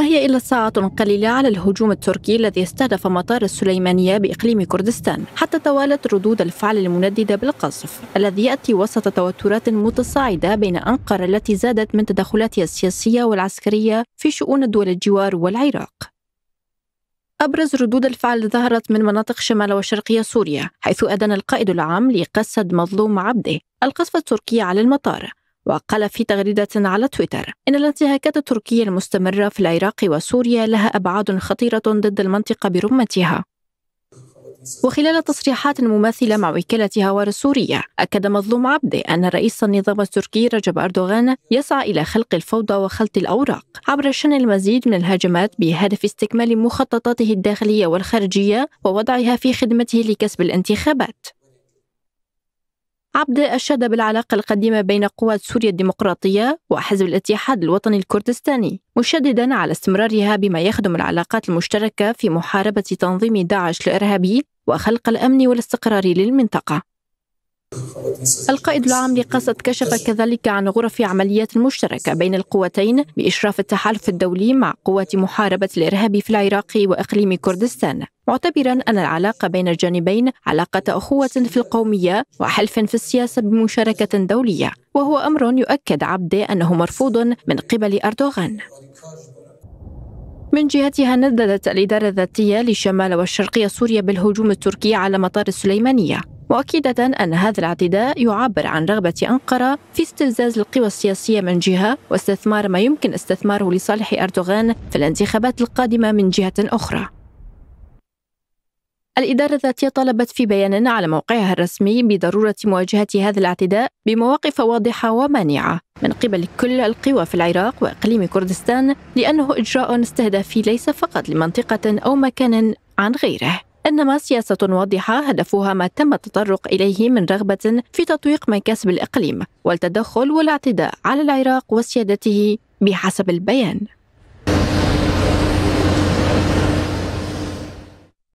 هي إلا ساعة قليلة على الهجوم التركي الذي استهدف مطار السليمانية بإقليم كردستان حتى توالت ردود الفعل المنددة بالقصف الذي يأتي وسط توترات متصاعدة بين أنقرة التي زادت من تدخلاتها السياسية والعسكرية في شؤون دول الجوار والعراق أبرز ردود الفعل ظهرت من مناطق شمال وشرقية سوريا حيث أدن القائد العام لقسد مظلوم عبده القصف التركي على المطار وقال في تغريدة على تويتر إن الانتهاكات التركية المستمرة في العراق وسوريا لها أبعاد خطيرة ضد المنطقة برمتها وخلال تصريحات مماثلة مع وكالة هوار السورية أكد مظلوم عبده أن رئيس النظام التركي رجب أردوغان يسعى إلى خلق الفوضى وخلط الأوراق عبر شن المزيد من الهجمات بهدف استكمال مخططاته الداخلية والخارجية ووضعها في خدمته لكسب الانتخابات عبد أشاد بالعلاقة القديمة بين قوات سوريا الديمقراطية وحزب الاتحاد الوطني الكردستاني مشددا على استمرارها بما يخدم العلاقات المشتركة في محاربة تنظيم داعش الإرهابي وخلق الأمن والاستقرار للمنطقة القائد العام لقسد كشف كذلك عن غرف عمليات مشتركة بين القوتين بإشراف التحالف الدولي مع قوات محاربة الإرهاب في العراق وإقليم كردستان معتبرا أن العلاقة بين الجانبين علاقة أخوة في القومية وحلف في السياسة بمشاركة دولية وهو أمر يؤكد عبده أنه مرفوض من قبل أردوغان من جهتها نددت الإدارة الذاتية لشمال والشرقية سوريا بالهجوم التركي على مطار السليمانية مؤكدة أن هذا الاعتداء يعبر عن رغبة أنقرة في استفزاز القوى السياسية من جهة واستثمار ما يمكن استثماره لصالح أردوغان في الانتخابات القادمة من جهة أخرى الإدارة الذاتية طلبت في بيان على موقعها الرسمي بضرورة مواجهة هذا الاعتداء بمواقف واضحة ومانعة من قبل كل القوى في العراق وإقليم كردستان لأنه إجراء استهدافي ليس فقط لمنطقة أو مكان عن غيره إنما سياسة واضحة هدفها ما تم التطرق إليه من رغبة في تطويق مكاسب الإقليم والتدخل والاعتداء على العراق وسيادته بحسب البيان